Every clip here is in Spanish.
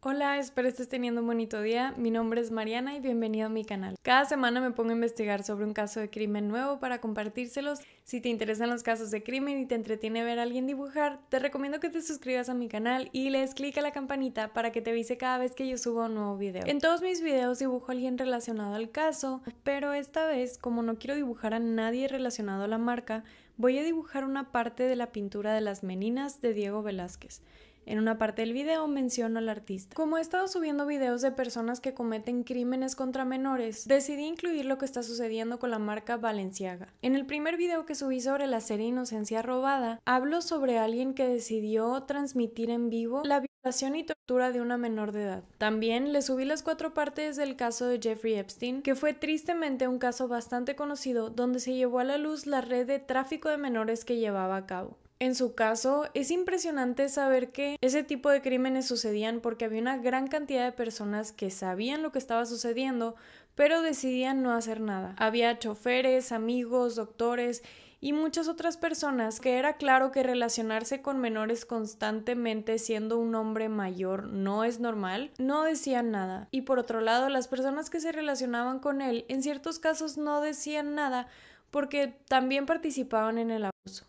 Hola, espero estés teniendo un bonito día. Mi nombre es Mariana y bienvenido a mi canal. Cada semana me pongo a investigar sobre un caso de crimen nuevo para compartírselos. Si te interesan los casos de crimen y te entretiene ver a alguien dibujar, te recomiendo que te suscribas a mi canal y le des clic a la campanita para que te avise cada vez que yo suba un nuevo video. En todos mis videos dibujo a alguien relacionado al caso, pero esta vez, como no quiero dibujar a nadie relacionado a la marca, voy a dibujar una parte de la pintura de las meninas de Diego Velázquez. En una parte del video menciono al artista. Como he estado subiendo videos de personas que cometen crímenes contra menores, decidí incluir lo que está sucediendo con la marca Valenciaga. En el primer video que subí sobre la serie Inocencia Robada, hablo sobre alguien que decidió transmitir en vivo la violación y tortura de una menor de edad. También le subí las cuatro partes del caso de Jeffrey Epstein, que fue tristemente un caso bastante conocido donde se llevó a la luz la red de tráfico de menores que llevaba a cabo. En su caso, es impresionante saber que ese tipo de crímenes sucedían porque había una gran cantidad de personas que sabían lo que estaba sucediendo, pero decidían no hacer nada. Había choferes, amigos, doctores y muchas otras personas que era claro que relacionarse con menores constantemente siendo un hombre mayor no es normal, no decían nada. Y por otro lado, las personas que se relacionaban con él en ciertos casos no decían nada porque también participaban en el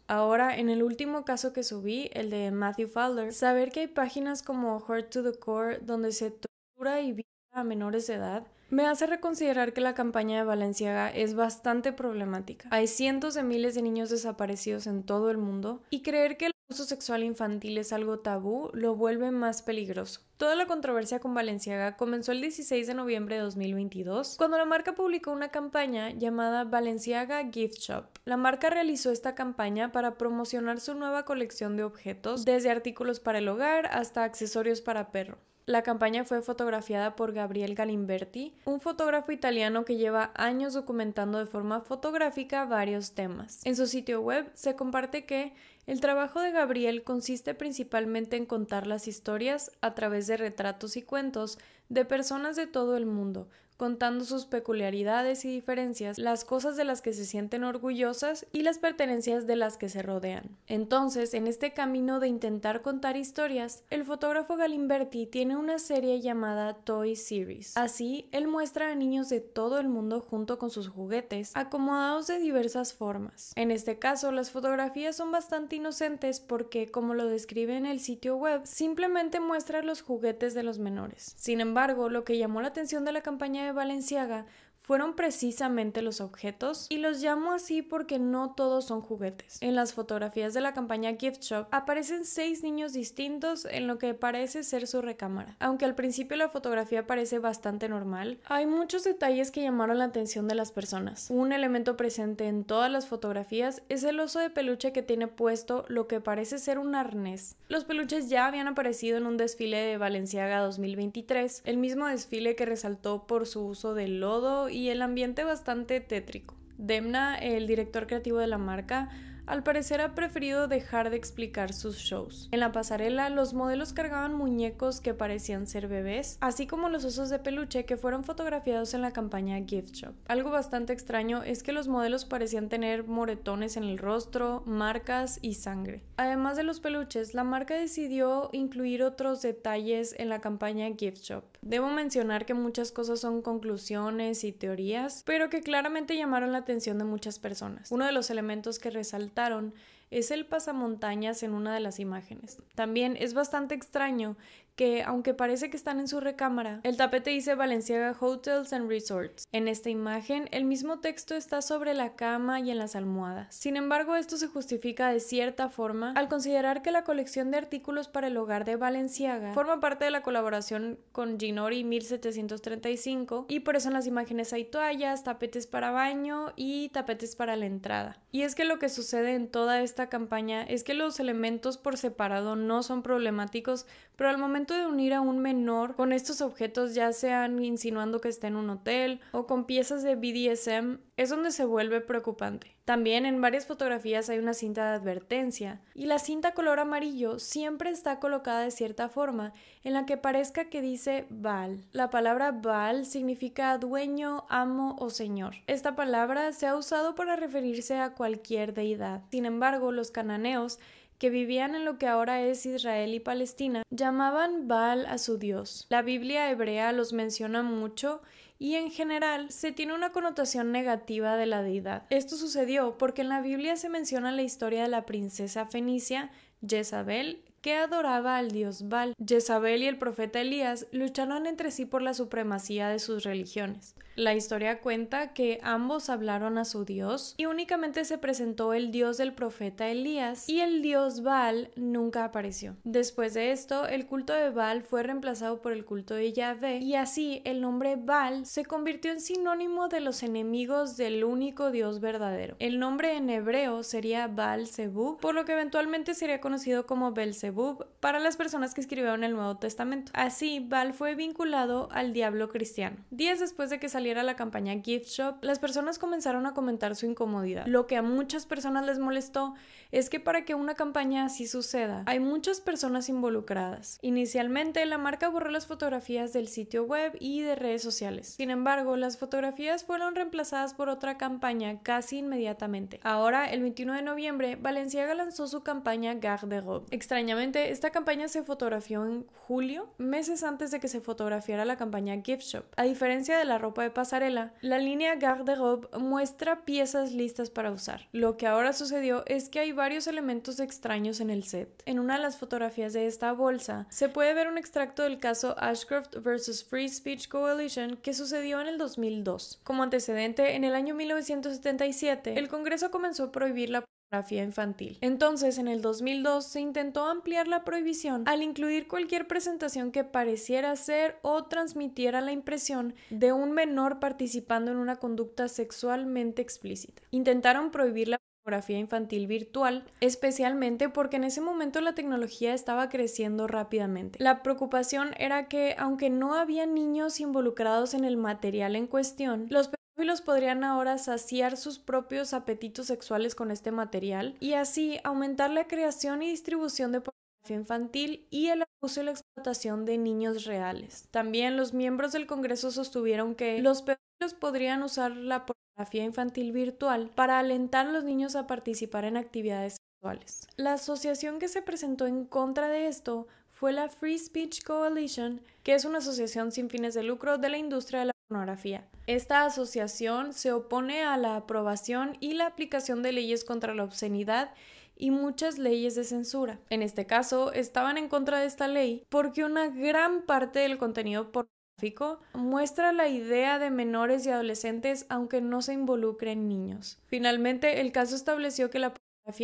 Ahora, en el último caso que subí, el de Matthew Fowler, saber que hay páginas como Heart to the Core donde se tortura y viola a menores de edad me hace reconsiderar que la campaña de Valenciaga es bastante problemática. Hay cientos de miles de niños desaparecidos en todo el mundo y creer que uso sexual infantil es algo tabú, lo vuelve más peligroso. Toda la controversia con Balenciaga comenzó el 16 de noviembre de 2022, cuando la marca publicó una campaña llamada Balenciaga Gift Shop. La marca realizó esta campaña para promocionar su nueva colección de objetos, desde artículos para el hogar hasta accesorios para perro. La campaña fue fotografiada por Gabriel Galimberti, un fotógrafo italiano que lleva años documentando de forma fotográfica varios temas. En su sitio web se comparte que el trabajo de Gabriel consiste principalmente en contar las historias a través de retratos y cuentos de personas de todo el mundo, contando sus peculiaridades y diferencias, las cosas de las que se sienten orgullosas y las pertenencias de las que se rodean. Entonces, en este camino de intentar contar historias, el fotógrafo Galimberti tiene una serie llamada Toy Series. Así, él muestra a niños de todo el mundo junto con sus juguetes, acomodados de diversas formas. En este caso, las fotografías son bastante inocentes porque, como lo describe en el sitio web, simplemente muestra los juguetes de los menores. Sin embargo, lo que llamó la atención de la campaña de Valenciaga fueron precisamente los objetos y los llamo así porque no todos son juguetes. En las fotografías de la campaña Gift Shop aparecen seis niños distintos en lo que parece ser su recámara. Aunque al principio la fotografía parece bastante normal, hay muchos detalles que llamaron la atención de las personas. Un elemento presente en todas las fotografías es el oso de peluche que tiene puesto lo que parece ser un arnés. Los peluches ya habían aparecido en un desfile de Valenciaga 2023, el mismo desfile que resaltó por su uso de lodo y y el ambiente bastante tétrico. Demna, el director creativo de la marca, al parecer ha preferido dejar de explicar sus shows. En la pasarela, los modelos cargaban muñecos que parecían ser bebés, así como los osos de peluche que fueron fotografiados en la campaña Gift Shop. Algo bastante extraño es que los modelos parecían tener moretones en el rostro, marcas y sangre. Además de los peluches, la marca decidió incluir otros detalles en la campaña Gift Shop. Debo mencionar que muchas cosas son conclusiones y teorías, pero que claramente llamaron la atención de muchas personas. Uno de los elementos que resaltaron es el pasamontañas en una de las imágenes. También es bastante extraño que aunque parece que están en su recámara, el tapete dice Valenciaga Hotels and Resorts. En esta imagen, el mismo texto está sobre la cama y en las almohadas. Sin embargo, esto se justifica de cierta forma al considerar que la colección de artículos para el hogar de Valenciaga forma parte de la colaboración con Ginori 1735 y por eso en las imágenes hay toallas, tapetes para baño y tapetes para la entrada. Y es que lo que sucede en toda esta campaña es que los elementos por separado no son problemáticos pero al momento de unir a un menor con estos objetos, ya sean insinuando que está en un hotel o con piezas de BDSM, es donde se vuelve preocupante. También en varias fotografías hay una cinta de advertencia, y la cinta color amarillo siempre está colocada de cierta forma en la que parezca que dice Baal. La palabra Baal significa dueño, amo o señor. Esta palabra se ha usado para referirse a cualquier deidad. Sin embargo, los cananeos que vivían en lo que ahora es Israel y Palestina, llamaban Baal a su dios. La Biblia hebrea los menciona mucho y en general se tiene una connotación negativa de la deidad. Esto sucedió porque en la Biblia se menciona la historia de la princesa fenicia Jezabel que adoraba al dios Baal. Jezabel y el profeta Elías lucharon entre sí por la supremacía de sus religiones. La historia cuenta que ambos hablaron a su dios y únicamente se presentó el dios del profeta Elías y el dios Baal nunca apareció. Después de esto, el culto de Baal fue reemplazado por el culto de Yahvé y así el nombre Baal se convirtió en sinónimo de los enemigos del único dios verdadero. El nombre en hebreo sería Baal Zebub, por lo que eventualmente sería conocido como este para las personas que escribieron el Nuevo Testamento. Así, Val fue vinculado al diablo cristiano. Días después de que saliera la campaña Gift Shop, las personas comenzaron a comentar su incomodidad. Lo que a muchas personas les molestó es que para que una campaña así suceda, hay muchas personas involucradas. Inicialmente, la marca borró las fotografías del sitio web y de redes sociales. Sin embargo, las fotografías fueron reemplazadas por otra campaña casi inmediatamente. Ahora, el 21 de noviembre, Valenciaga lanzó su campaña Garde de Extrañamente, esta campaña se fotografió en julio, meses antes de que se fotografiara la campaña Gift Shop. A diferencia de la ropa de pasarela, la línea Garderobe muestra piezas listas para usar. Lo que ahora sucedió es que hay varios elementos extraños en el set. En una de las fotografías de esta bolsa se puede ver un extracto del caso Ashcroft vs. Free Speech Coalition que sucedió en el 2002. Como antecedente, en el año 1977, el Congreso comenzó a prohibir la infantil. Entonces, en el 2002 se intentó ampliar la prohibición al incluir cualquier presentación que pareciera ser o transmitiera la impresión de un menor participando en una conducta sexualmente explícita. Intentaron prohibir la pornografía infantil virtual, especialmente porque en ese momento la tecnología estaba creciendo rápidamente. La preocupación era que, aunque no había niños involucrados en el material en cuestión, los los podrían ahora saciar sus propios apetitos sexuales con este material y así aumentar la creación y distribución de pornografía infantil y el abuso y la explotación de niños reales. También los miembros del Congreso sostuvieron que los pedófilos podrían usar la pornografía infantil virtual para alentar a los niños a participar en actividades sexuales. La asociación que se presentó en contra de esto fue la Free Speech Coalition, que es una asociación sin fines de lucro de la industria de la pornografía. Esta asociación se opone a la aprobación y la aplicación de leyes contra la obscenidad y muchas leyes de censura. En este caso, estaban en contra de esta ley porque una gran parte del contenido pornográfico muestra la idea de menores y adolescentes aunque no se involucren niños. Finalmente, el caso estableció que la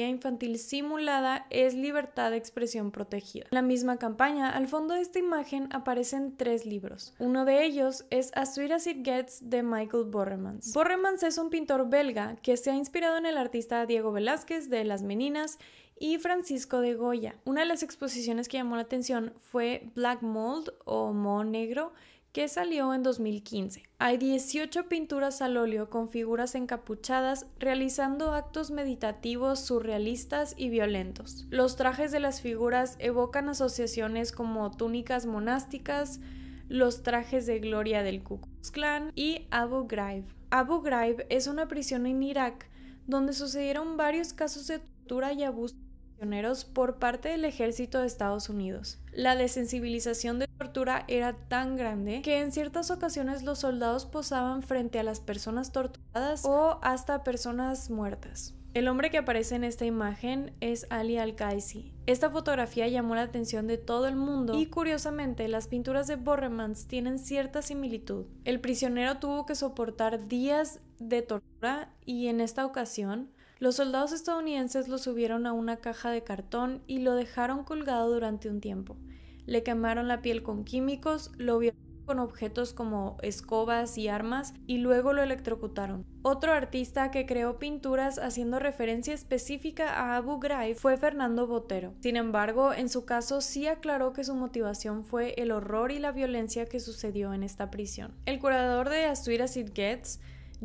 infantil simulada es libertad de expresión protegida. En la misma campaña, al fondo de esta imagen aparecen tres libros. Uno de ellos es As Sweet As It Gets de Michael Borremans. Borremans es un pintor belga que se ha inspirado en el artista Diego Velázquez de Las Meninas y Francisco de Goya. Una de las exposiciones que llamó la atención fue Black Mold o Mo Negro, que salió en 2015. Hay 18 pinturas al óleo con figuras encapuchadas realizando actos meditativos surrealistas y violentos. Los trajes de las figuras evocan asociaciones como túnicas monásticas, los trajes de gloria del Ku Klux Klan y Abu Ghraib. Abu Ghraib es una prisión en Irak donde sucedieron varios casos de tortura y abuso prisioneros por parte del ejército de Estados Unidos. La desensibilización de tortura era tan grande que en ciertas ocasiones los soldados posaban frente a las personas torturadas o hasta personas muertas. El hombre que aparece en esta imagen es Ali Al-Qaisi. Esta fotografía llamó la atención de todo el mundo y curiosamente las pinturas de Borremans tienen cierta similitud. El prisionero tuvo que soportar días de tortura y en esta ocasión los soldados estadounidenses lo subieron a una caja de cartón y lo dejaron colgado durante un tiempo. Le quemaron la piel con químicos, lo violaron con objetos como escobas y armas y luego lo electrocutaron. Otro artista que creó pinturas haciendo referencia específica a Abu Ghraib fue Fernando Botero. Sin embargo, en su caso sí aclaró que su motivación fue el horror y la violencia que sucedió en esta prisión. El curador de Asturias It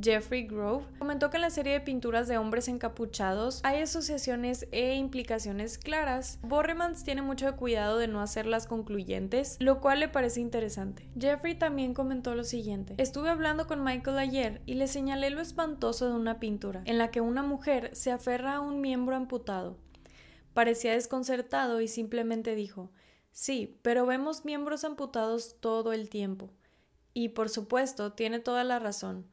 Jeffrey Grove, comentó que en la serie de pinturas de hombres encapuchados hay asociaciones e implicaciones claras. Borremans tiene mucho cuidado de no hacerlas concluyentes, lo cual le parece interesante. Jeffrey también comentó lo siguiente: Estuve hablando con Michael ayer y le señalé lo espantoso de una pintura, en la que una mujer se aferra a un miembro amputado. Parecía desconcertado y simplemente dijo, Sí, pero vemos miembros amputados todo el tiempo. Y por supuesto, tiene toda la razón.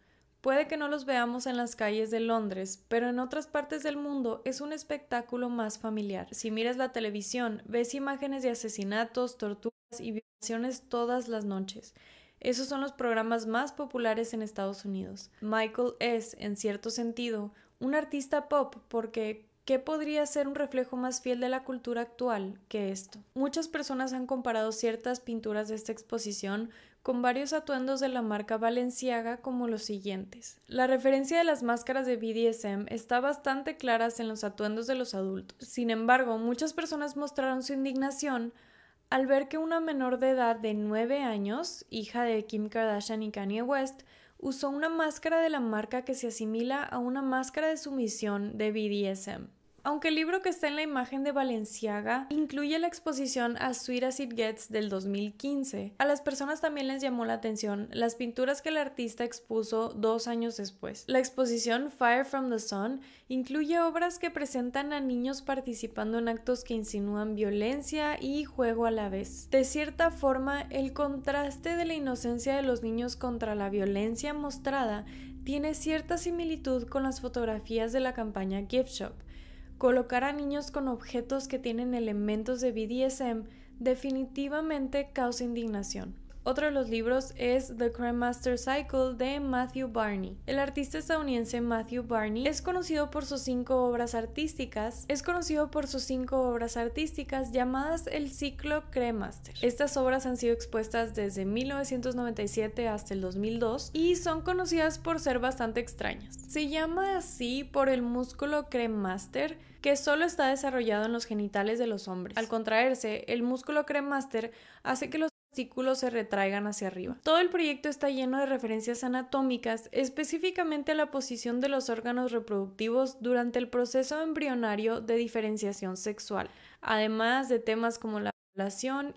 Puede que no los veamos en las calles de Londres, pero en otras partes del mundo es un espectáculo más familiar. Si miras la televisión, ves imágenes de asesinatos, torturas y violaciones todas las noches. Esos son los programas más populares en Estados Unidos. Michael es, en cierto sentido, un artista pop porque ¿qué podría ser un reflejo más fiel de la cultura actual que esto? Muchas personas han comparado ciertas pinturas de esta exposición con varios atuendos de la marca valenciaga como los siguientes. La referencia de las máscaras de BDSM está bastante clara en los atuendos de los adultos. Sin embargo, muchas personas mostraron su indignación al ver que una menor de edad de 9 años, hija de Kim Kardashian y Kanye West, usó una máscara de la marca que se asimila a una máscara de sumisión de BDSM. Aunque el libro que está en la imagen de Valenciaga incluye la exposición A Sweet As It Gets del 2015, a las personas también les llamó la atención las pinturas que el artista expuso dos años después. La exposición Fire from the Sun incluye obras que presentan a niños participando en actos que insinúan violencia y juego a la vez. De cierta forma, el contraste de la inocencia de los niños contra la violencia mostrada tiene cierta similitud con las fotografías de la campaña Gift Shop. Colocar a niños con objetos que tienen elementos de BDSM definitivamente causa indignación. Otro de los libros es The Master Cycle de Matthew Barney. El artista estadounidense Matthew Barney es conocido por sus cinco obras artísticas. Es conocido por sus cinco obras artísticas llamadas el ciclo Cremaster. Estas obras han sido expuestas desde 1997 hasta el 2002 y son conocidas por ser bastante extrañas. Se llama así por el músculo Cremaster que solo está desarrollado en los genitales de los hombres. Al contraerse, el músculo Cremaster hace que los se retraigan hacia arriba. Todo el proyecto está lleno de referencias anatómicas, específicamente a la posición de los órganos reproductivos durante el proceso embrionario de diferenciación sexual, además de temas como la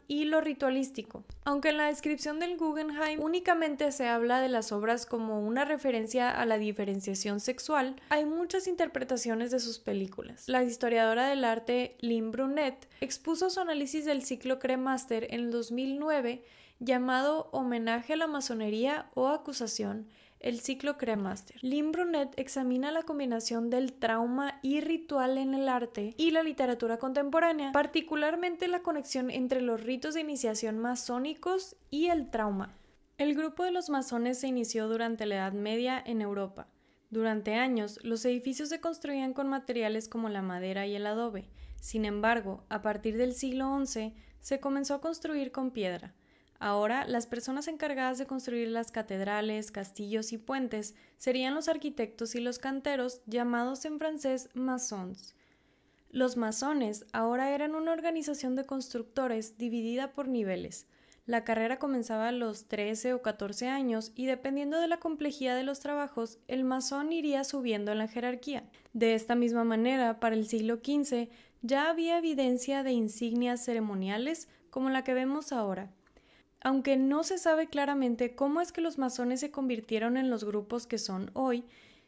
y lo ritualístico. Aunque en la descripción del Guggenheim únicamente se habla de las obras como una referencia a la diferenciación sexual, hay muchas interpretaciones de sus películas. La historiadora del arte Lynn Brunet expuso su análisis del ciclo Cremaster en 2009 llamado Homenaje a la masonería o acusación el ciclo Cremaster. Lynn Brunet examina la combinación del trauma y ritual en el arte y la literatura contemporánea, particularmente la conexión entre los ritos de iniciación masónicos y el trauma. El grupo de los masones se inició durante la Edad Media en Europa. Durante años, los edificios se construían con materiales como la madera y el adobe. Sin embargo, a partir del siglo XI, se comenzó a construir con piedra. Ahora, las personas encargadas de construir las catedrales, castillos y puentes serían los arquitectos y los canteros, llamados en francés masons. Los masones ahora eran una organización de constructores dividida por niveles. La carrera comenzaba a los 13 o 14 años y dependiendo de la complejidad de los trabajos, el masón iría subiendo en la jerarquía. De esta misma manera, para el siglo XV ya había evidencia de insignias ceremoniales como la que vemos ahora. Aunque no se sabe claramente cómo es que los masones se convirtieron en los grupos que son hoy,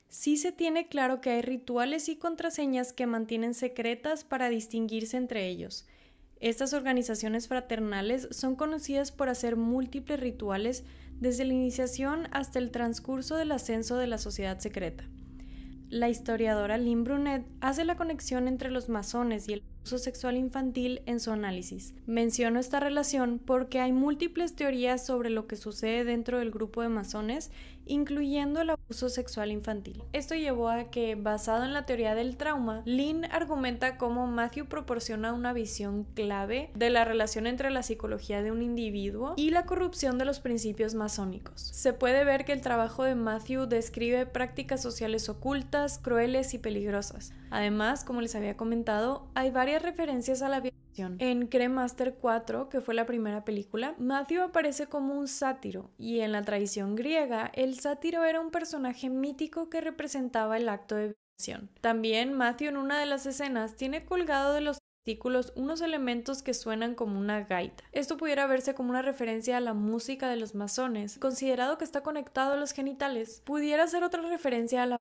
sí se tiene claro que hay rituales y contraseñas que mantienen secretas para distinguirse entre ellos. Estas organizaciones fraternales son conocidas por hacer múltiples rituales desde la iniciación hasta el transcurso del ascenso de la sociedad secreta la historiadora Lynn Brunet hace la conexión entre los masones y el uso sexual infantil en su análisis. Menciono esta relación porque hay múltiples teorías sobre lo que sucede dentro del grupo de masones incluyendo el abuso sexual infantil. Esto llevó a que, basado en la teoría del trauma, Lynn argumenta cómo Matthew proporciona una visión clave de la relación entre la psicología de un individuo y la corrupción de los principios masónicos. Se puede ver que el trabajo de Matthew describe prácticas sociales ocultas, crueles y peligrosas. Además, como les había comentado, hay varias referencias a la vida en Cremaster 4, que fue la primera película, Matthew aparece como un sátiro, y en la tradición griega, el sátiro era un personaje mítico que representaba el acto de violación. También Matthew en una de las escenas tiene colgado de los testículos unos elementos que suenan como una gaita. Esto pudiera verse como una referencia a la música de los masones, considerado que está conectado a los genitales, pudiera ser otra referencia a la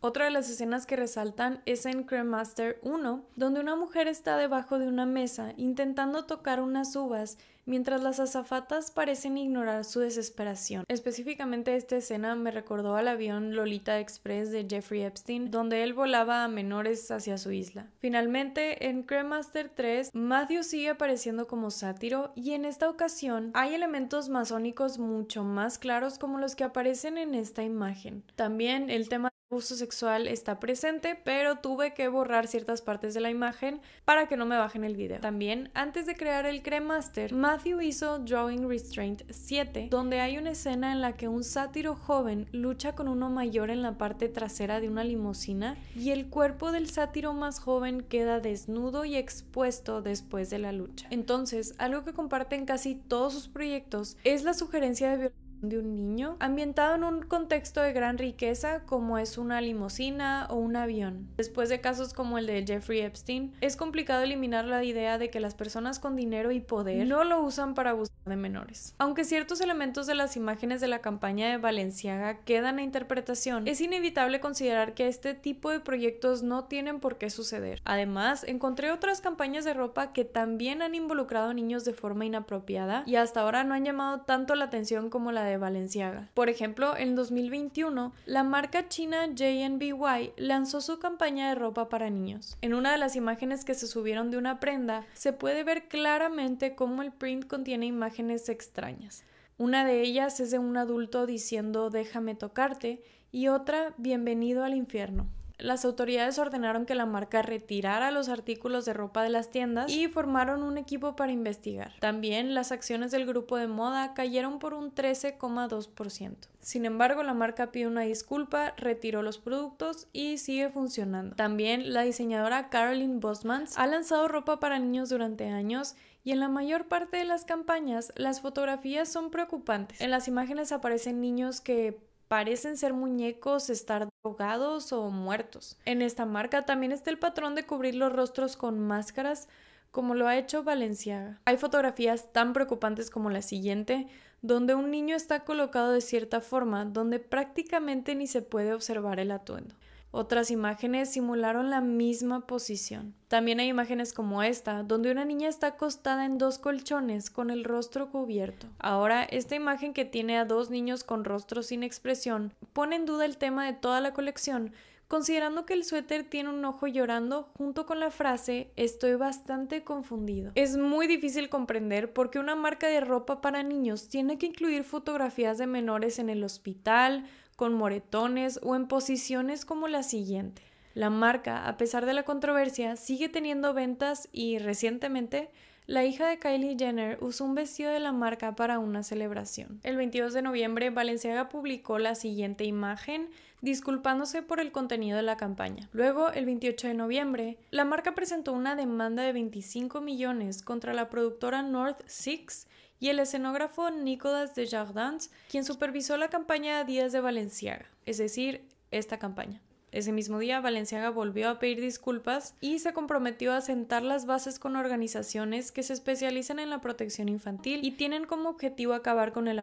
otra de las escenas que resaltan es en Cremaster 1, donde una mujer está debajo de una mesa intentando tocar unas uvas mientras las azafatas parecen ignorar su desesperación. Específicamente esta escena me recordó al avión Lolita Express de Jeffrey Epstein, donde él volaba a menores hacia su isla. Finalmente, en Cremaster 3, Matthew sigue apareciendo como sátiro y en esta ocasión hay elementos masónicos mucho más claros como los que aparecen en esta imagen. También el tema abuso sexual está presente, pero tuve que borrar ciertas partes de la imagen para que no me bajen el video. También, antes de crear el Cremaster, Matthew hizo Drawing Restraint 7, donde hay una escena en la que un sátiro joven lucha con uno mayor en la parte trasera de una limusina y el cuerpo del sátiro más joven queda desnudo y expuesto después de la lucha. Entonces, algo que comparten casi todos sus proyectos es la sugerencia de violencia de un niño, ambientado en un contexto de gran riqueza como es una limusina o un avión. Después de casos como el de Jeffrey Epstein, es complicado eliminar la idea de que las personas con dinero y poder no lo usan para abusar de menores. Aunque ciertos elementos de las imágenes de la campaña de Valenciaga quedan a interpretación, es inevitable considerar que este tipo de proyectos no tienen por qué suceder. Además, encontré otras campañas de ropa que también han involucrado niños de forma inapropiada y hasta ahora no han llamado tanto la atención como la de de Por ejemplo, en 2021, la marca china JNBY lanzó su campaña de ropa para niños. En una de las imágenes que se subieron de una prenda, se puede ver claramente cómo el print contiene imágenes extrañas. Una de ellas es de un adulto diciendo déjame tocarte y otra bienvenido al infierno las autoridades ordenaron que la marca retirara los artículos de ropa de las tiendas y formaron un equipo para investigar. También las acciones del grupo de moda cayeron por un 13,2%. Sin embargo, la marca pidió una disculpa, retiró los productos y sigue funcionando. También la diseñadora Caroline Bosmans ha lanzado ropa para niños durante años y en la mayor parte de las campañas las fotografías son preocupantes. En las imágenes aparecen niños que parecen ser muñecos, estar drogados o muertos. En esta marca también está el patrón de cubrir los rostros con máscaras, como lo ha hecho Valenciaga. Hay fotografías tan preocupantes como la siguiente, donde un niño está colocado de cierta forma, donde prácticamente ni se puede observar el atuendo. Otras imágenes simularon la misma posición. También hay imágenes como esta, donde una niña está acostada en dos colchones con el rostro cubierto. Ahora, esta imagen que tiene a dos niños con rostros sin expresión pone en duda el tema de toda la colección, considerando que el suéter tiene un ojo llorando junto con la frase estoy bastante confundido. Es muy difícil comprender por qué una marca de ropa para niños tiene que incluir fotografías de menores en el hospital, con moretones o en posiciones como la siguiente. La marca, a pesar de la controversia, sigue teniendo ventas y recientemente la hija de Kylie Jenner usó un vestido de la marca para una celebración. El 22 de noviembre, Balenciaga publicó la siguiente imagen disculpándose por el contenido de la campaña. Luego, el 28 de noviembre, la marca presentó una demanda de 25 millones contra la productora North Six y el escenógrafo Nicolas Desjardins, quien supervisó la campaña Días de Valenciaga, es decir, esta campaña. Ese mismo día, Valenciaga volvió a pedir disculpas y se comprometió a sentar las bases con organizaciones que se especializan en la protección infantil y tienen como objetivo acabar con el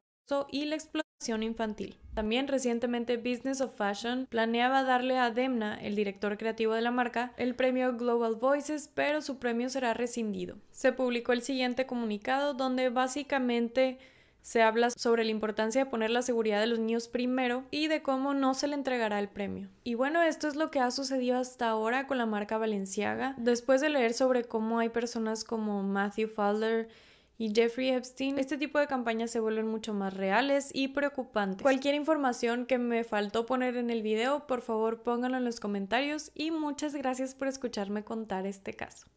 y la explotación infantil. También recientemente Business of Fashion planeaba darle a Demna, el director creativo de la marca, el premio Global Voices, pero su premio será rescindido. Se publicó el siguiente comunicado donde básicamente se habla sobre la importancia de poner la seguridad de los niños primero y de cómo no se le entregará el premio. Y bueno, esto es lo que ha sucedido hasta ahora con la marca Valenciaga. Después de leer sobre cómo hay personas como Matthew Fowler, y Jeffrey Epstein, este tipo de campañas se vuelven mucho más reales y preocupantes. Cualquier información que me faltó poner en el video, por favor pónganlo en los comentarios y muchas gracias por escucharme contar este caso.